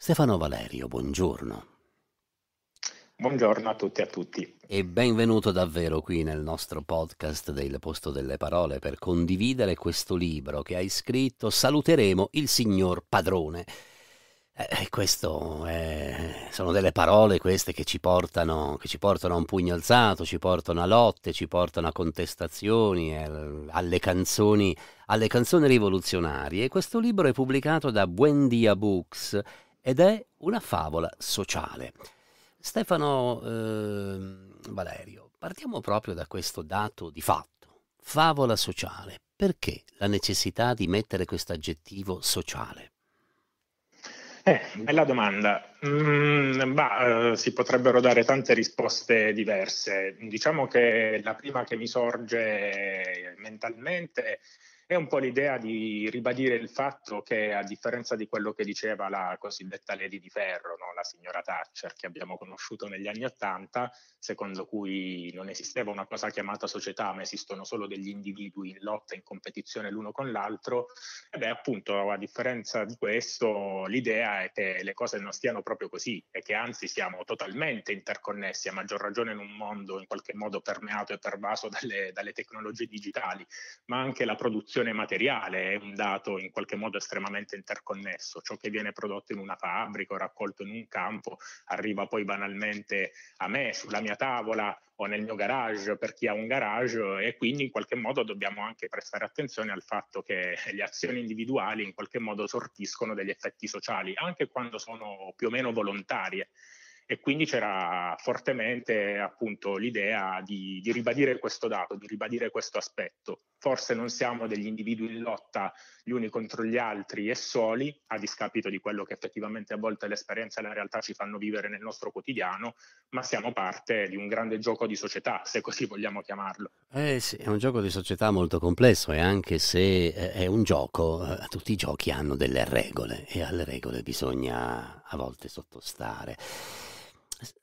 Stefano Valerio, buongiorno. Buongiorno a tutti e a tutti. E benvenuto davvero qui nel nostro podcast del Posto delle Parole per condividere questo libro che hai scritto Saluteremo il Signor Padrone. Eh, è, eh, eh, sono delle parole queste che ci, portano, che ci, portano, a un pugno alzato, ci portano a lotte, ci portano a contestazioni, alle canzoni, alle canzoni rivoluzionarie. Questo libro è pubblicato da Buendia Books ed è una favola sociale. Stefano eh, Valerio, partiamo proprio da questo dato di fatto, favola sociale. Perché la necessità di mettere questo aggettivo sociale? Eh, bella domanda. Mm, bah, eh, si potrebbero dare tante risposte diverse. Diciamo che la prima che mi sorge mentalmente è un po' l'idea di ribadire il fatto che, a differenza di quello che diceva la cosiddetta Lady di Ferro, no? la signora Thatcher, che abbiamo conosciuto negli anni Ottanta, secondo cui non esisteva una cosa chiamata società, ma esistono solo degli individui in lotta, in competizione l'uno con l'altro, e beh, appunto, a differenza di questo, l'idea è che le cose non stiano proprio così e che anzi siamo totalmente interconnessi, a maggior ragione in un mondo in qualche modo permeato e pervaso dalle, dalle tecnologie digitali, ma anche la produzione produzione materiale è un dato in qualche modo estremamente interconnesso, ciò che viene prodotto in una fabbrica o raccolto in un campo arriva poi banalmente a me, sulla mia tavola o nel mio garage per chi ha un garage e quindi in qualche modo dobbiamo anche prestare attenzione al fatto che le azioni individuali in qualche modo sortiscono degli effetti sociali, anche quando sono più o meno volontarie e quindi c'era fortemente appunto l'idea di, di ribadire questo dato, di ribadire questo aspetto. Forse non siamo degli individui in lotta gli uni contro gli altri e soli, a discapito di quello che effettivamente a volte l'esperienza e la realtà ci fanno vivere nel nostro quotidiano, ma siamo parte di un grande gioco di società, se così vogliamo chiamarlo. Eh sì, è un gioco di società molto complesso e anche se eh, è un gioco, eh, tutti i giochi hanno delle regole e alle regole bisogna a volte sottostare.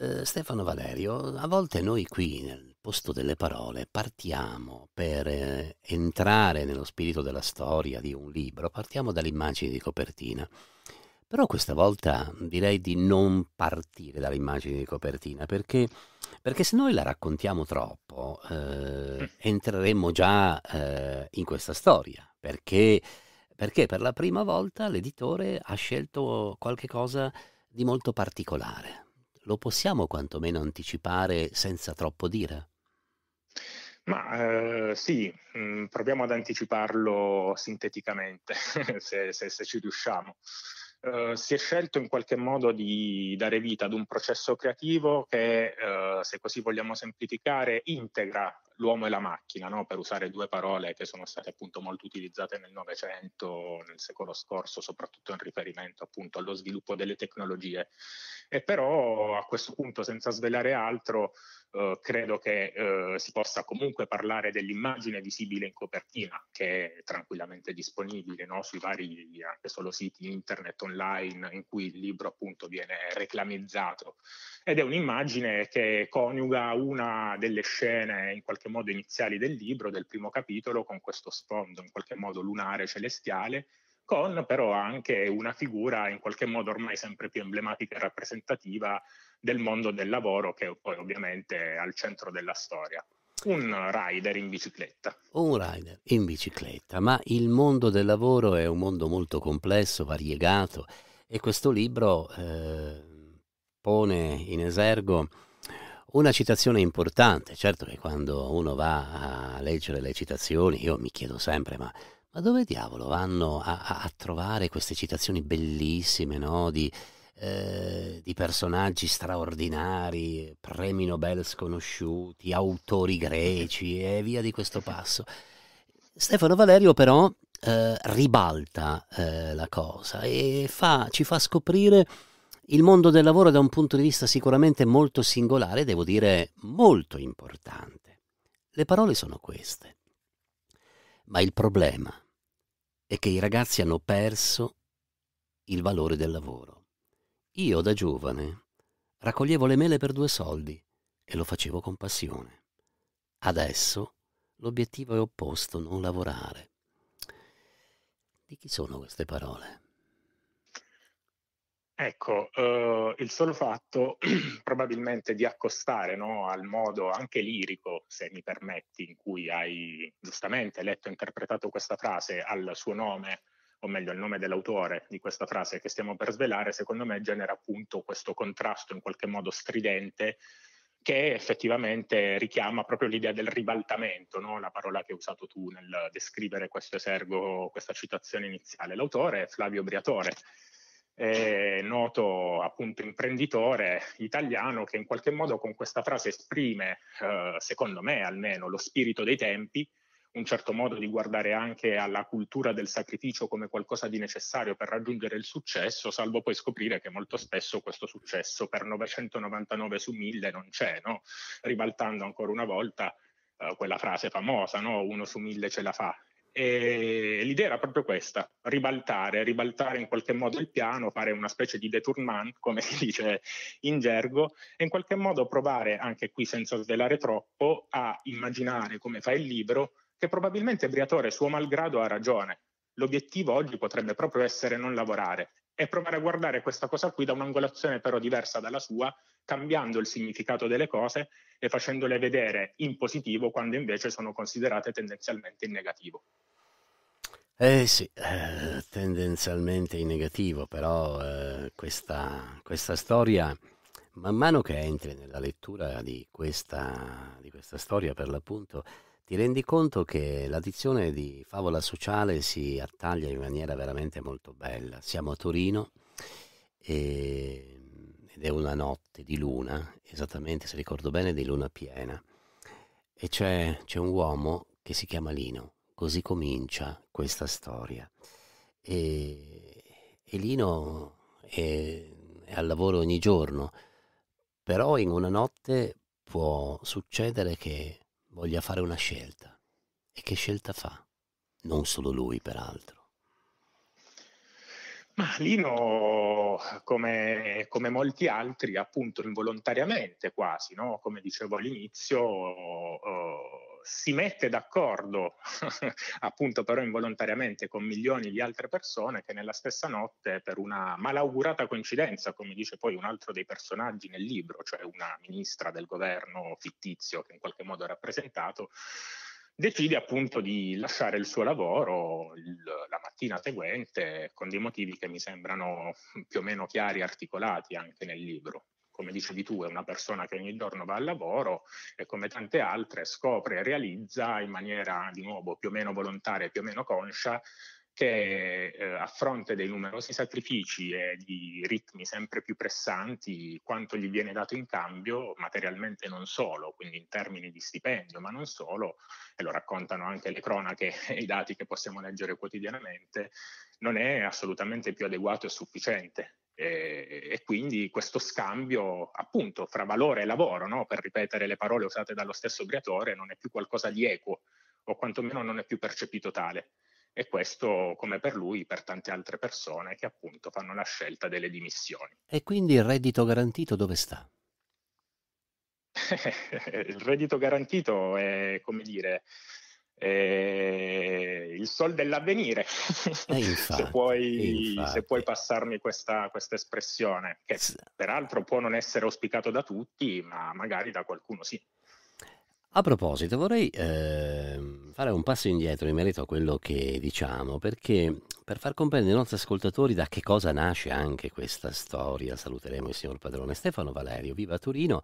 Eh, Stefano Valerio, a volte noi qui nel posto delle parole partiamo per eh, entrare nello spirito della storia di un libro, partiamo dall'immagine di copertina. Però questa volta direi di non partire dall'immagine di copertina perché, perché se noi la raccontiamo troppo eh, mm. entreremo già eh, in questa storia perché, perché per la prima volta l'editore ha scelto qualcosa di molto particolare lo possiamo quantomeno anticipare senza troppo dire? Ma eh, sì, mm, proviamo ad anticiparlo sinteticamente, se, se, se, ci riusciamo. Uh, si è scelto in qualche modo di dare vita ad un processo creativo che, uh, se così vogliamo semplificare, integra l'uomo e la macchina, no? per usare due parole che sono state appunto molto utilizzate nel Novecento, nel secolo scorso, soprattutto in riferimento appunto allo sviluppo delle tecnologie. E però a questo punto, senza svelare altro, eh, credo che eh, si possa comunque parlare dell'immagine visibile in copertina, che è tranquillamente disponibile no? sui vari anche solo siti internet online in cui il libro appunto viene reclamizzato. Ed è un'immagine che coniuga una delle scene in qualche modo iniziali del libro, del primo capitolo, con questo sfondo in qualche modo lunare celestiale con però anche una figura in qualche modo ormai sempre più emblematica e rappresentativa del mondo del lavoro che poi ovviamente è al centro della storia. Un rider in bicicletta. Un rider in bicicletta, ma il mondo del lavoro è un mondo molto complesso, variegato e questo libro eh, pone in esergo una citazione importante. Certo che quando uno va a leggere le citazioni, io mi chiedo sempre, ma ma dove diavolo vanno a, a, a trovare queste citazioni bellissime, no? Di, eh, di personaggi straordinari, premi Nobel sconosciuti, autori greci e via di questo passo. Stefano Valerio però eh, ribalta eh, la cosa e fa, ci fa scoprire il mondo del lavoro da un punto di vista sicuramente molto singolare, devo dire molto importante. Le parole sono queste. Ma il problema è che i ragazzi hanno perso il valore del lavoro. Io da giovane raccoglievo le mele per due soldi e lo facevo con passione. Adesso l'obiettivo è opposto, non lavorare. Di chi sono queste parole? Ecco, eh, il solo fatto probabilmente di accostare no, al modo anche lirico, se mi permetti, in cui hai giustamente letto e interpretato questa frase al suo nome, o meglio al nome dell'autore di questa frase che stiamo per svelare, secondo me genera appunto questo contrasto in qualche modo stridente che effettivamente richiama proprio l'idea del ribaltamento, no? la parola che hai usato tu nel descrivere questo esergo, questa citazione iniziale. L'autore è Flavio Briatore, eh, noto appunto imprenditore italiano che in qualche modo con questa frase esprime, eh, secondo me almeno, lo spirito dei tempi, un certo modo di guardare anche alla cultura del sacrificio come qualcosa di necessario per raggiungere il successo, salvo poi scoprire che molto spesso questo successo per 999 su 1000 non c'è, no? ribaltando ancora una volta eh, quella frase famosa, no? uno su 1000 ce la fa, e l'idea era proprio questa, ribaltare, ribaltare in qualche modo il piano, fare una specie di detournement, come si dice in gergo, e in qualche modo provare, anche qui senza svelare troppo, a immaginare come fa il libro, che probabilmente Briatore suo malgrado ha ragione. L'obiettivo oggi potrebbe proprio essere non lavorare e provare a guardare questa cosa qui da un'angolazione però diversa dalla sua, cambiando il significato delle cose e facendole vedere in positivo quando invece sono considerate tendenzialmente in negativo. Eh sì, eh, tendenzialmente in negativo, però eh, questa, questa, storia, man mano che entri nella lettura di questa, di questa storia per l'appunto, ti rendi conto che la dizione di favola sociale si attaglia in maniera veramente molto bella. Siamo a Torino e ed è una notte di luna, esattamente se ricordo bene di luna piena, e c'è, c'è un uomo che si chiama Lino, così comincia questa storia. E, e Lino è, è al lavoro ogni giorno, però in una notte può succedere che voglia fare una scelta. E che scelta fa? Non solo lui, peraltro. Ma Lino, come, come, molti altri, appunto involontariamente quasi, no? come dicevo all'inizio, oh, si mette d'accordo appunto però involontariamente con milioni di altre persone che nella stessa notte per una malaugurata coincidenza, come dice poi un altro dei personaggi nel libro, cioè una ministra del governo fittizio che in qualche modo è rappresentato, decide appunto di lasciare il suo lavoro, il, mattina seguente con dei motivi che mi sembrano più o meno chiari e articolati anche nel libro. Come dicevi tu, è una persona che ogni giorno va al lavoro e come tante altre scopre e realizza in maniera di nuovo più o meno volontaria, e più o meno conscia, che eh, a fronte dei numerosi sacrifici e di ritmi sempre più pressanti, quanto gli viene dato in cambio, materialmente non solo, quindi in termini di stipendio, ma non solo, e lo raccontano anche le cronache e i dati che possiamo leggere quotidianamente, non è assolutamente più adeguato e sufficiente. E, e quindi questo scambio appunto fra valore e lavoro, no? per ripetere le parole usate dallo stesso creatore, non è più qualcosa di equo o quantomeno non è più percepito tale e questo come per lui, per tante altre persone che appunto fanno la scelta delle dimissioni. E quindi il reddito garantito dove sta? il reddito garantito è, come dire, eh, il sol dell'avvenire, se, puoi, se, puoi, passarmi questa, questa espressione, che peraltro può non essere auspicato da tutti, ma magari da qualcuno sì. A proposito, vorrei eh, fare un passo indietro in merito a quello che diciamo, perché per far comprendere ai nostri ascoltatori da che cosa nasce anche questa storia, saluteremo il signor padrone Stefano Valerio, viva Torino,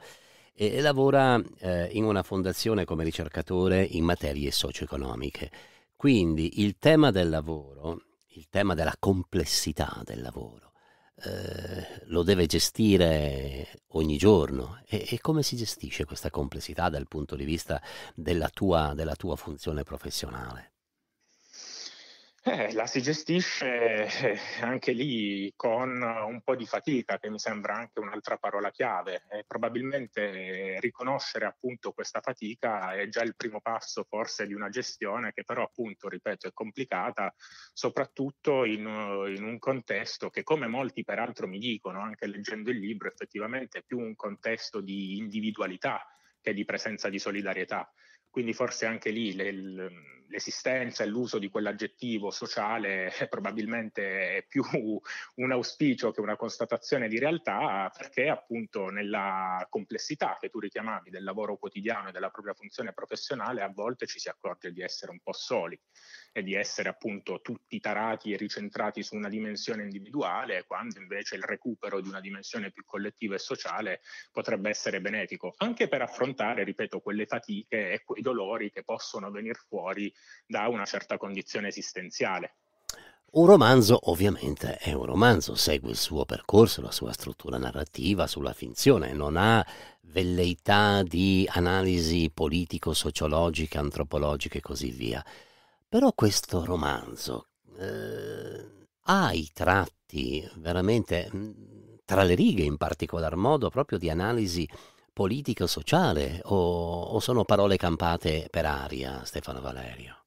e, e lavora eh, in una fondazione come ricercatore in materie socio-economiche. Quindi il tema del lavoro, il tema della complessità del lavoro, eh, lo deve gestire ogni giorno. E, e, come si gestisce questa complessità dal punto di vista della tua, della tua funzione professionale? Eh, la si gestisce eh, anche lì con un po' di fatica, che mi sembra anche un'altra parola chiave. E eh, probabilmente eh, riconoscere appunto questa fatica è già il primo passo forse di una gestione che però appunto, ripeto, è complicata, soprattutto in, in un contesto che come molti peraltro mi dicono, anche leggendo il libro, effettivamente è più un contesto di individualità che di presenza di solidarietà. Quindi forse anche lì le, le l'esistenza e l'uso di quell'aggettivo sociale probabilmente è più un auspicio che una constatazione di realtà, perché appunto nella complessità che tu richiamavi del lavoro quotidiano e della propria funzione professionale a volte ci si accorge di essere un po' soli e di essere appunto tutti tarati e ricentrati su una dimensione individuale, quando invece il recupero di una dimensione più collettiva e sociale potrebbe essere benefico, anche per affrontare, ripeto, quelle fatiche e quei dolori che possono venire fuori da una certa condizione esistenziale. Un romanzo ovviamente è un romanzo, segue il suo percorso, la sua struttura narrativa sulla finzione, non ha velleità di analisi politico-sociologica, antropologica e così via. Però questo romanzo eh, ha i tratti veramente mm, tra le righe in particolar modo proprio di analisi politico-sociale o, o sono parole campate per aria, Stefano Valerio?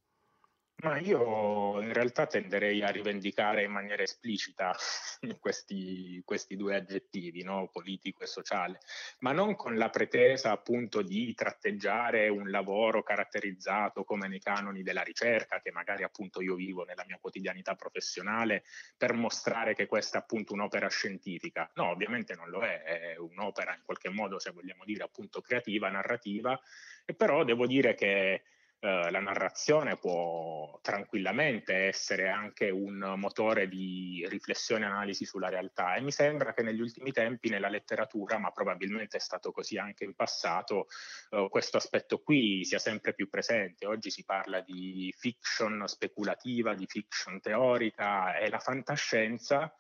Ma io in realtà tenderei a rivendicare in maniera esplicita questi, questi due aggettivi, no? politico e sociale, ma non con la pretesa appunto di tratteggiare un lavoro caratterizzato come nei canoni della ricerca, che magari appunto io vivo nella mia quotidianità professionale, per mostrare che questa è appunto un'opera scientifica. No, ovviamente non lo è, è un'opera in qualche modo, se vogliamo dire, appunto creativa, narrativa, e però devo dire che eh, la narrazione può tranquillamente essere anche un motore di riflessione e analisi sulla realtà e mi sembra che negli ultimi tempi nella letteratura, ma probabilmente è stato così anche in passato, eh, questo aspetto qui sia sempre più presente. Oggi si parla di fiction speculativa, di fiction teorica e la fantascienza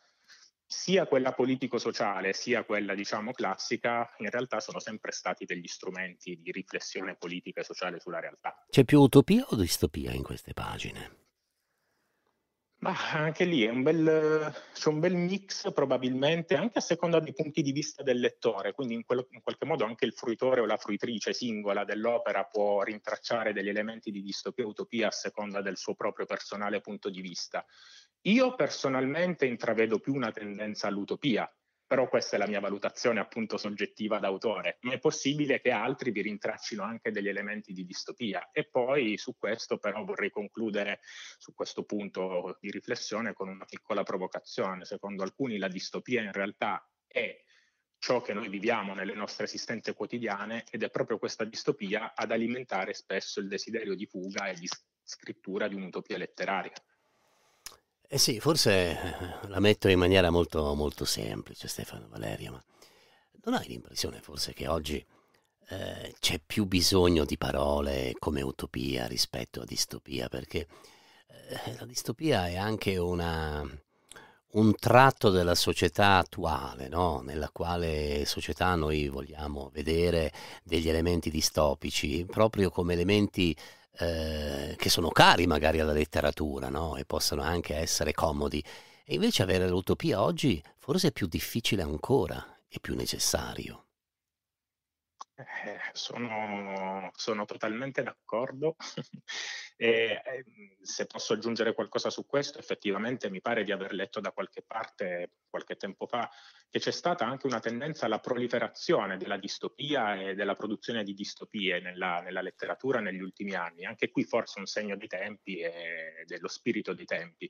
sia quella politico-sociale sia quella diciamo classica in realtà sono sempre stati degli strumenti di riflessione politica e sociale sulla realtà. C'è più utopia o distopia in queste pagine? Ma anche lì un bel, c'è un bel mix probabilmente anche a seconda dei punti di vista del lettore, quindi in, quello, in qualche modo anche il fruitore o la fruitrice singola dell'opera può rintracciare degli elementi di distopia e utopia a seconda del suo proprio personale punto di vista. Io personalmente intravedo più una tendenza all'utopia, però questa è la mia valutazione appunto soggettiva d'autore, ma è possibile che altri vi rintraccino anche degli elementi di distopia. E poi su questo però vorrei concludere su questo punto di riflessione con una piccola provocazione. Secondo alcuni la distopia in realtà è ciò che noi viviamo nelle nostre esistenze quotidiane ed è proprio questa distopia ad alimentare spesso il desiderio di fuga e di scrittura di un'utopia letteraria. Eh sì, forse eh, la metto in maniera molto, molto semplice, Stefano Valeria, ma non hai l'impressione forse che oggi eh, c'è più bisogno di parole come utopia rispetto a distopia? Perché eh, la distopia è anche una, un tratto della società attuale, no? nella quale società noi vogliamo vedere degli elementi distopici, proprio come elementi eh, che sono cari magari alla letteratura no? e possono anche essere comodi. E invece avere l'utopia oggi forse è più difficile ancora e più necessario. Eh, sono, sono, totalmente d'accordo e eh, se posso aggiungere qualcosa su questo, effettivamente mi pare di aver letto da qualche parte qualche tempo fa che c'è stata anche una tendenza alla proliferazione della distopia e della produzione di distopie nella, nella letteratura negli ultimi anni, anche qui forse un segno dei tempi e dello spirito dei tempi.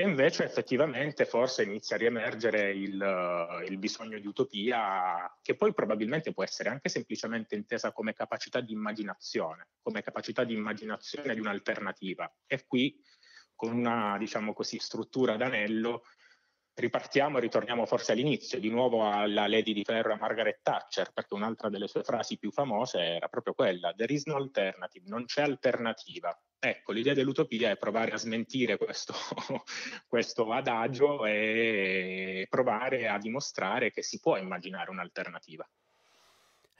E invece effettivamente forse inizia a riemergere il, eh, il, bisogno di utopia, che poi probabilmente può essere anche semplicemente intesa come capacità di immaginazione, come capacità di immaginazione di un'alternativa. E qui, con una diciamo così, struttura d'anello, ripartiamo e ritorniamo forse all'inizio, di nuovo alla Lady di Ferro a Margaret Thatcher, perché un'altra delle sue frasi più famose era proprio quella: There is no alternative, non c'è alternativa Ecco, l'idea dell'utopia è provare a smentire questo, questo, adagio e provare a dimostrare che si può immaginare un'alternativa.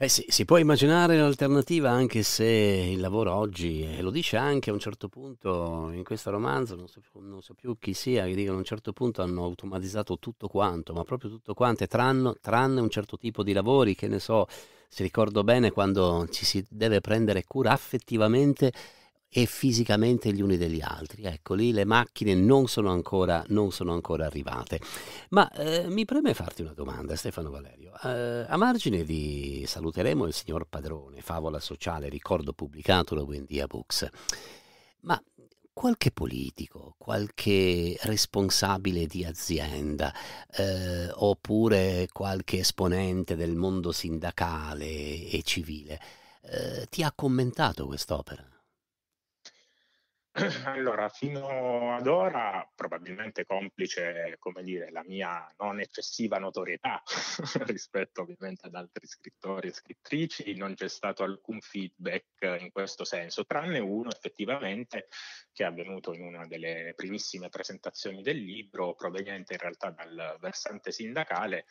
Eh sì, si può immaginare un'alternativa anche se il lavoro oggi, e lo dice anche a un certo punto in questo romanzo, non so, non so più chi sia, che dicono a un certo punto hanno automatizzato tutto quanto, ma proprio tutto quanto, tranne, tranne un certo tipo di lavori, che ne so, se ricordo bene, quando ci si deve prendere cura affettivamente e fisicamente gli uni degli altri. Ecco, lì le macchine non sono ancora, non sono ancora arrivate. Ma eh, mi preme farti una domanda, Stefano Valerio. Eh, a margine di Saluteremo il signor padrone, favola sociale, ricordo pubblicato da Buendia Books, ma qualche politico, qualche responsabile di azienda eh, oppure qualche esponente del mondo sindacale e civile eh, ti ha commentato quest'opera? Allora, fino ad ora, probabilmente complice, come dire, la mia non eccessiva notorietà rispetto ovviamente ad altri scrittori e scrittrici, non c'è stato alcun feedback in questo senso, tranne uno effettivamente che è avvenuto in una delle primissime presentazioni del libro, proveniente in realtà dal versante sindacale,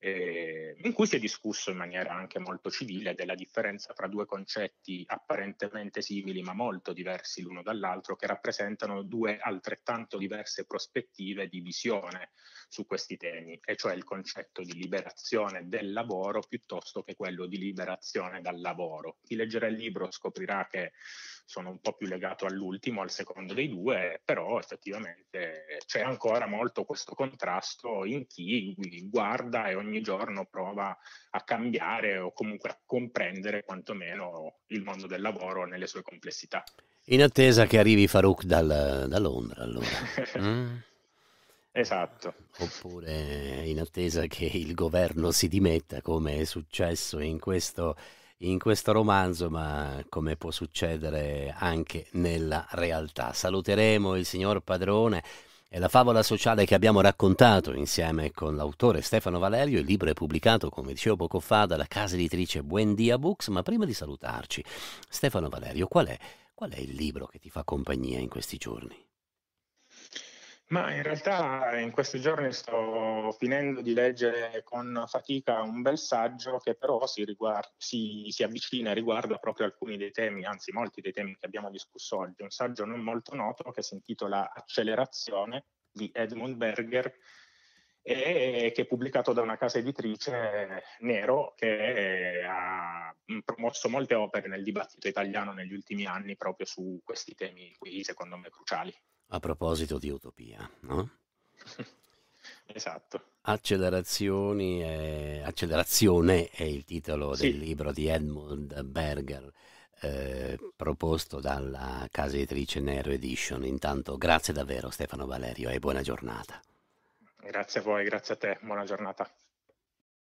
eh, in cui si è discusso in maniera anche molto civile della differenza fra due concetti apparentemente simili ma molto diversi l'uno dall'altro l'altro che rappresentano due altrettanto diverse prospettive di visione su questi temi, e cioè il concetto di liberazione del lavoro piuttosto che quello di liberazione dal lavoro. Chi leggerà il libro scoprirà che sono un po' più legato all'ultimo, al secondo dei due, però effettivamente c'è ancora molto questo contrasto in chi guarda e ogni giorno prova a cambiare o comunque a comprendere quantomeno il mondo del lavoro nelle sue complessità. In attesa che arrivi Farouk dal, da Londra, allora. mm? Esatto. Oppure in attesa che il governo si dimetta, come è successo in questo, in questo romanzo, ma come può succedere anche nella realtà. Saluteremo il signor padrone. È la favola sociale che abbiamo raccontato insieme con l'autore Stefano Valerio. Il libro è pubblicato, come dicevo poco fa, dalla casa editrice Buendia Books. Ma prima di salutarci, Stefano Valerio, qual è Qual è il libro che ti fa compagnia in questi giorni? Ma in realtà in questi giorni sto finendo di leggere con fatica un bel saggio che però si, riguarda, si, si, avvicina e riguarda proprio alcuni dei temi, anzi molti dei temi che abbiamo discusso oggi. Un saggio non molto noto che si intitola Accelerazione di Edmund Berger e che è pubblicato da una casa editrice Nero che eh, ha promosso molte opere nel dibattito italiano negli ultimi anni proprio su questi temi qui, secondo me, cruciali. A proposito di utopia, no? esatto. Accelerazioni è... Accelerazione è il titolo sì. del libro di Edmund Berger. Eh, proposto dalla casa editrice Nero Edition. Intanto grazie davvero Stefano Valerio e buona giornata. Grazie a voi, grazie a te, buona giornata.